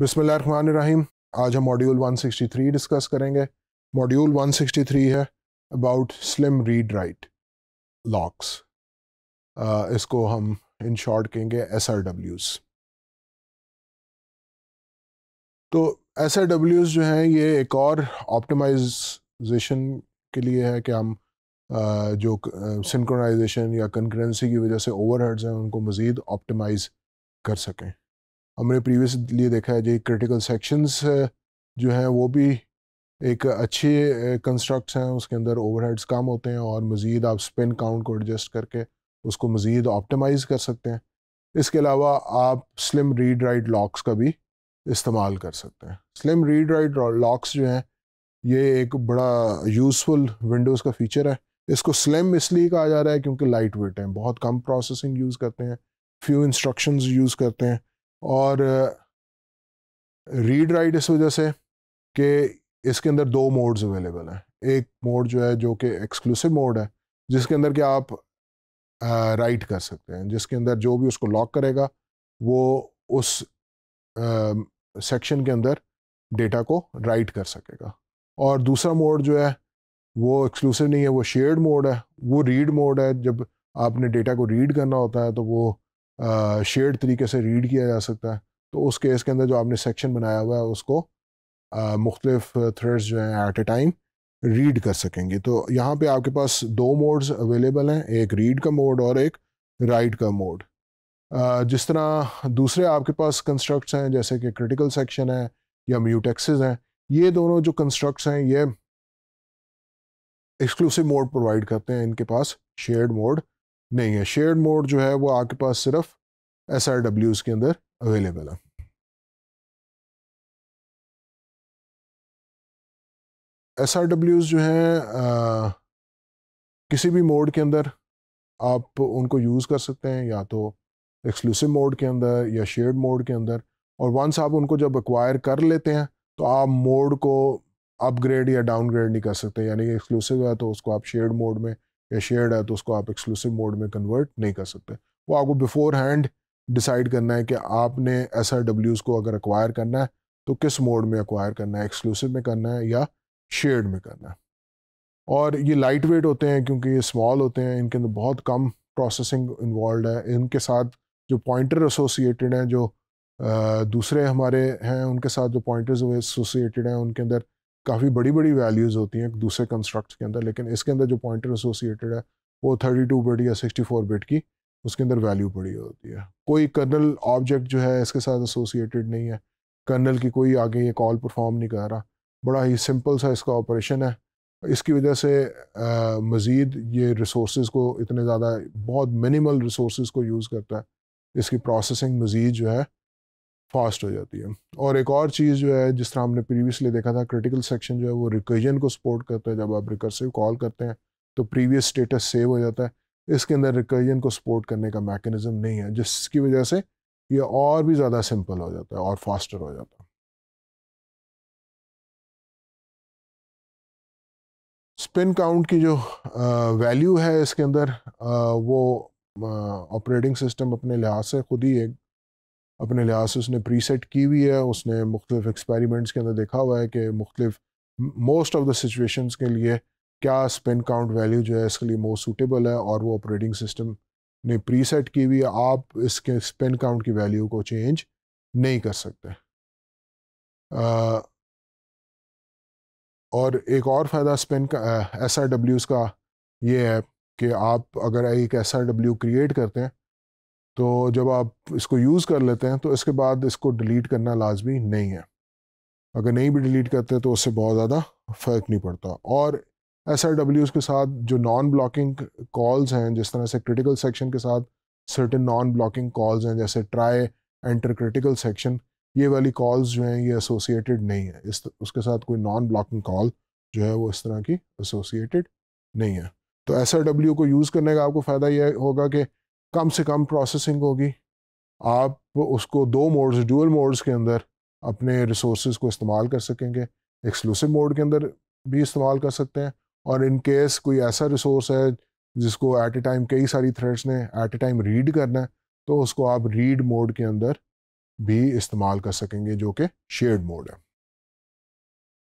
बिसमीम आज हम मॉड्यूल 163 डिस्कस करेंगे मॉड्यूल 163 है about slim read write locks इसको हम इन शॉर्ट कहेंगे एस आर डब्ल्यूज़ तो एस आर डब्ल्यूज़ जो हैं ये एक और ऑप्टिमाइजेशन के लिए है कि हम uh, जो सिंक्रोनाइजेशन या कंकरेंसी की वजह से ओवरहेड्स हैं उनको मज़ीद ऑप्टिमाइज़ कर सकें हमने प्रीवियसली देखा है जी क्रिटिकल सेक्शंस जो हैं वो भी एक अच्छे कंस्ट्रक्ट्स हैं उसके अंदर ओवरहेड्स कम होते हैं और मज़ीद आप स्पिन काउंट को एडजस्ट करके उसको मज़ीद ऑप्टिमाइज कर सकते हैं इसके अलावा आप स्लिम रीड राइट लॉक्स का भी इस्तेमाल कर सकते हैं स्लिम रीड राइट लॉक्स जो हैं ये एक बड़ा यूज़फुल विंडोज़ का फीचर है इसको स्लिम इसलिए कहा जा रहा है क्योंकि लाइट वेट है बहुत कम प्रोसेसिंग यूज़ करते हैं फ्यू इंस्ट्रक्शंस यूज़ करते हैं और रीड राइट इस वजह से कि इसके अंदर दो मोड्स अवेलेबल हैं एक मोड जो है जो कि एक्सक्लूसिव मोड है जिसके अंदर कि आप राइट कर सकते हैं जिसके अंदर जो भी उसको लॉक करेगा वो उस सेक्शन के अंदर डेटा को राइट कर सकेगा और दूसरा मोड जो है वो एक्सक्लूसिव नहीं है वो शेयर्ड मोड है वो रीड मोड है जब आपने डेटा को रीड करना होता है तो वो शेयर्ड तरीके से रीड किया जा सकता है तो उस केस के अंदर जो आपने सेक्शन बनाया हुआ है उसको मुख्तलिफ थ्रेड्स जो हैं एट ए टाइम रीड कर सकेंगे तो यहाँ पे आपके पास दो मोड्स अवेलेबल हैं एक रीड का मोड और एक राइट का मोड जिस तरह दूसरे आपके पास कंस्ट्रक्ट्स हैं जैसे कि क्रिटिकल सेक्शन है या म्यूटेक्सेस हैं ये दोनों जो कंस्ट्रक्ट्स हैं ये एक्सक्लूसिव मोड प्रोवाइड करते हैं इनके पास शेयर्ड मोड नहीं है शेयर्ड मोड जो है वो आपके पास सिर्फ एस आर डब्ल्यूज के अंदर अवेलेबल है एस आर डब्ल्यूज जो हैं किसी भी मोड के अंदर आप उनको यूज़ कर सकते हैं या तो एक्सक्लूसिव मोड के अंदर या शेयर्ड मोड के अंदर और वंस आप उनको जब एक्वायर कर लेते हैं तो आप मोड को अपग्रेड या डाउनग्रेड नहीं कर सकते यानी कि एक्सक्लूसिव है तो उसको आप शेयर्ड मोड में या शेयर्ड है तो उसको आप एक्सक्लूसिव मोड में कन्वर्ट नहीं कर सकते वो आपको बिफोर हैंड डिसाइड करना है कि आपने एस आर डब्ल्यूज़ को अगर अक्वायर करना है तो किस मोड में अक्वायर करना है एक्सक्लूसिव में करना है या शेयर्ड में करना है और ये लाइट वेट होते हैं क्योंकि ये स्मॉल होते हैं इनके अंदर बहुत कम प्रोसेसिंग इन्वॉल्व है इनके साथ जो पॉइंटर एसोसिएटेड हैं जो दूसरे हमारे हैं उनके साथ जो पॉइंटर्स एसोसिएटेड हैं उनके अंदर काफ़ी बड़ी बड़ी वैल्यूज़ होती हैं दूसरे कंस्ट्रक्ट के अंदर लेकिन इसके अंदर जो पॉइंटर एसोसिएटेड है वो थर्टी टू बिट या सिक्सटी फोर बिट की उसके अंदर वैल्यू पड़ी होती है कोई कर्नल ऑब्जेक्ट जो है इसके साथ एसोसिएटेड नहीं है कर्नल की कोई आगे ये कॉल परफॉर्म नहीं कर रहा बड़ा ही सिंपल सा इसका ऑपरेशन है इसकी वजह से मज़ीद ये रिसोर्स को इतने ज़्यादा बहुत मिनिमल रिसोर्स को यूज़ करता है इसकी प्रोसेसिंग मज़ीद जो है फास्ट हो जाती है और एक और चीज़ जो है जिस तरह हमने प्रीवियसली देखा था क्रिटिकल सेक्शन जो है वो रिकर्जन को सपोर्ट करता है जब आप रिकर्सिव कॉल करते हैं तो प्रीवियस स्टेटस सेव हो जाता है इसके अंदर रिकर्जन को सपोर्ट करने का मैकेनिज़म नहीं है जिसकी वजह से ये और भी ज़्यादा सिंपल हो जाता है और फास्टर हो जाता है स्पिन काउंट की जो वैल्यू है इसके अंदर आ, वो ऑपरेटिंग सिस्टम अपने लिहाज से खुद ही एक अपने लिहाज से उसने प्री सेट की हुई है उसने मुख्तलिफ एक्सपेरिमेंट्स के अंदर देखा हुआ है कि मुख्तलिफ मोस्ट ऑफ द सिचुएशंस के लिए क्या स्पिन काउंट वैल्यू जो है इसके लिए मोस्ट सूटेबल है और वो ऑपरेटिंग सिस्टम ने प्री सेट की हुई है आप इसके स्पिन काउंट की वैल्यू को चेंज नहीं कर सकते आ, और एक और फ़ायदा स्पिन का एस आर डब्ल्यूज़ का ये है कि आप अगर एक एस आर डब्ल्यू क्रिएट करते हैं तो जब आप इसको यूज़ कर लेते हैं तो इसके बाद इसको डिलीट करना लाजमी नहीं है अगर नहीं भी डिलीट करते तो उससे बहुत ज़्यादा फ़र्क नहीं पड़ता और एस आर डब्ल्यूज़ के साथ जो नॉन ब्लॉकिंग कॉल्स हैं जिस तरह से क्रिटिकल सेक्शन के साथ सर्टन नॉन ब्लॉकिंग कॉल्स हैं जैसे ट्राई एंटर क्रिटिकल सेक्शन ये वाली कॉल्स जो हैं ये एसोसिएटेड नहीं है इस उसके साथ कोई नॉन ब्लॉकिंग कॉल जो है वो इस तरह की एसोसिएटेड नहीं है तो एस आर डब्ल्यू को यूज़ करने का आपको फ़ायदा यह होगा कि कम से कम प्रोसेसिंग होगी आप उसको दो मोड्स डुअल मोड्स के अंदर अपने रिसोर्स को इस्तेमाल कर सकेंगे एक्सक्लूसिव मोड के अंदर भी इस्तेमाल कर सकते हैं और इन केस कोई ऐसा रिसोर्स है जिसको एट ए टाइम कई सारी थ्रेड्स ने एट ए टाइम रीड करना है तो उसको आप रीड मोड के अंदर भी इस्तेमाल कर सकेंगे जो कि शेड मोड है